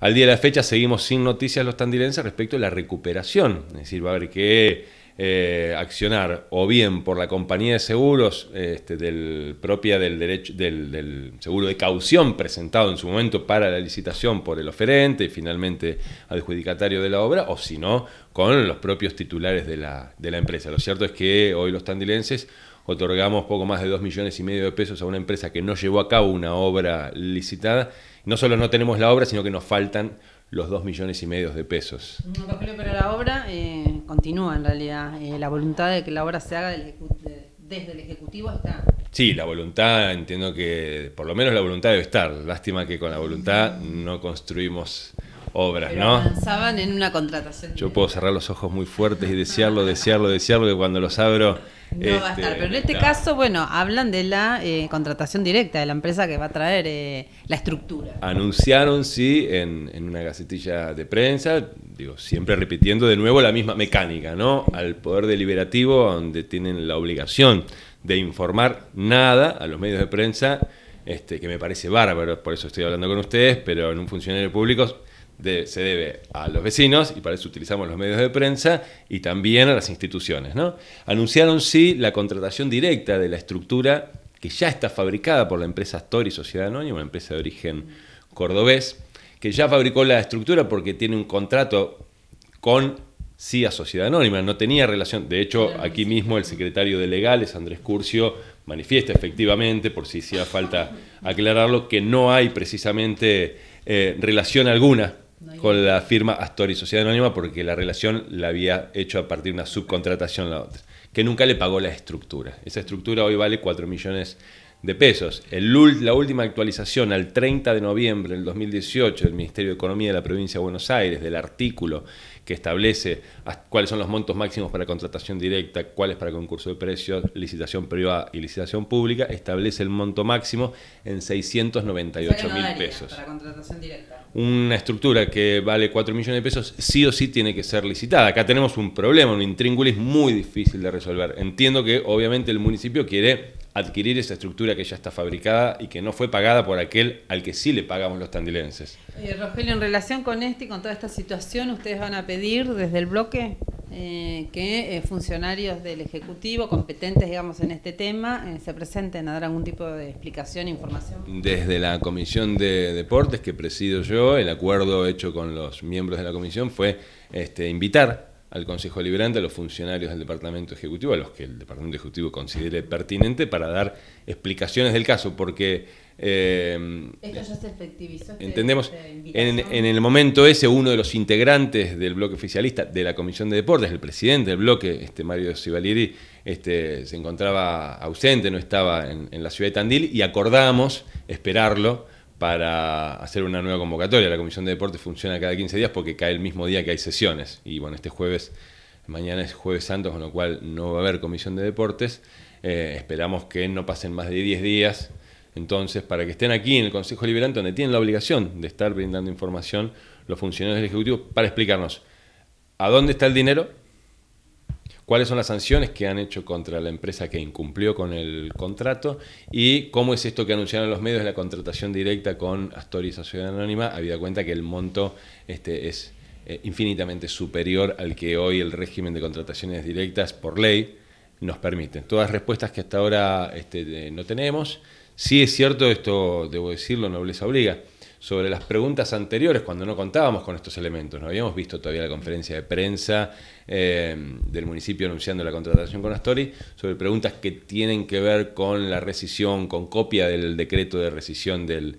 Al día de la fecha seguimos sin noticias los tandilenses respecto a la recuperación. Es decir, va a haber que eh, accionar o bien por la compañía de seguros este, del, propia del, derecho, del, seguro de caución presentado en su momento para la licitación por el oferente y finalmente adjudicatario de la obra, o si no, con los propios titulares de la, de la empresa. Lo cierto es que hoy los tandilenses otorgamos poco más de 2 millones y medio de pesos a una empresa que no llevó a cabo una obra licitada. No solo no tenemos la obra, sino que nos faltan los 2 millones y medio de pesos. Pero la obra eh, continúa en realidad. Eh, la voluntad de que la obra se haga desde el Ejecutivo está. Sí, la voluntad, entiendo que por lo menos la voluntad debe estar. Lástima que con la voluntad no construimos obras, ¿no? Avanzaban en una contratación. Yo puedo cerrar los ojos muy fuertes y desearlo, desearlo, desearlo, que cuando los abro no este, va a estar, pero en este caso, bueno, hablan de la eh, contratación directa de la empresa que va a traer eh, la estructura. Anunciaron, sí, en, una gacetilla de prensa, digo, siempre repitiendo de nuevo la misma mecánica, ¿no? Al Poder Deliberativo, donde tienen la obligación de informar nada a los medios de prensa, este, que me parece bárbaro, por eso estoy hablando con ustedes, pero en un funcionario público se debe a los vecinos, y para eso utilizamos los medios de prensa, y también a las instituciones. ¿no? Anunciaron sí la contratación directa de la estructura que ya está fabricada por la empresa Astori Sociedad Anónima, una empresa de origen cordobés, que ya fabricó la estructura porque tiene un contrato con sí a Sociedad Anónima, no tenía relación. De hecho, aquí mismo el secretario de Legales, Andrés Curcio, manifiesta efectivamente, por si hacía falta aclararlo, que no hay precisamente eh, relación alguna con la firma Astor y Sociedad Anónima porque la relación la había hecho a partir de una subcontratación la otra, que nunca le pagó la estructura. Esa estructura hoy vale 4 millones de pesos. la última actualización al 30 de noviembre del 2018 del Ministerio de Economía de la Provincia de Buenos Aires, del artículo que establece cuáles son los montos máximos para contratación directa, cuáles para concurso de precios, licitación privada y licitación pública, establece el monto máximo en 698 mil pesos. Para contratación directa. Una estructura que vale 4 millones de pesos sí o sí tiene que ser licitada. Acá tenemos un problema, un intríngulis muy difícil de resolver. Entiendo que obviamente el municipio quiere adquirir esa estructura que ya está fabricada y que no fue pagada por aquel al que sí le pagamos los tandilenses. Rogelio, en relación con este y con toda esta situación, ¿ustedes van a pedir desde el bloque eh, que eh, funcionarios del Ejecutivo competentes, digamos, en este tema eh, se presenten a dar algún tipo de explicación, e información? Desde la Comisión de Deportes que presido yo, el acuerdo hecho con los miembros de la Comisión fue este, invitar al Consejo Liberante, a los funcionarios del Departamento Ejecutivo, a los que el Departamento Ejecutivo considere pertinente para dar explicaciones del caso, porque... Eh, Esto ya se efectivizó. Entendemos, en, el momento ese, uno de los integrantes del bloque oficialista de la Comisión de Deportes, el presidente del bloque, este Mario Sivalieri, este, se encontraba ausente, no estaba en la ciudad de Tandil, y acordamos esperarlo para hacer una nueva convocatoria. La Comisión de Deportes funciona cada 15 días porque cae el mismo día que hay sesiones. Y bueno, este jueves, mañana es jueves santo, con lo cual no va a haber Comisión de Deportes. Eh, esperamos que no pasen más de 10 días. Entonces, para que estén aquí en el Consejo Liberante, donde tienen la obligación de estar brindando información los funcionarios del Ejecutivo para explicarnos a dónde está el dinero, cuáles son las sanciones que han hecho contra la empresa que incumplió con el contrato y cómo es esto que anunciaron los medios de la contratación directa con Astoria y Sociedad Anónima, habida cuenta que el monto este, es eh, infinitamente superior al que hoy el régimen de contrataciones directas por ley nos permite. Todas respuestas que hasta ahora este, no tenemos. Sí es cierto, esto debo decirlo, nobleza obliga sobre las preguntas anteriores cuando no contábamos con estos elementos. No habíamos visto todavía la conferencia de prensa eh, del municipio anunciando la contratación con Astori sobre preguntas que tienen que ver con la rescisión, con copia del decreto de rescisión del,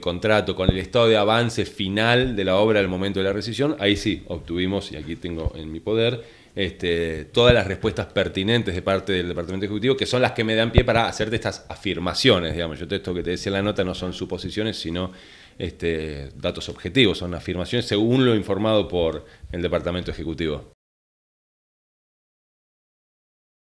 contrato, con el estado de avance final de la obra al momento de la rescisión. Ahí sí obtuvimos, y aquí tengo en mi poder, este, todas las respuestas pertinentes de parte del Departamento Ejecutivo, que son las que me dan pie para hacerte estas afirmaciones, digamos. Yo te, esto que te decía en la nota no son suposiciones, sino este, datos objetivos, son afirmaciones según lo informado por el Departamento Ejecutivo.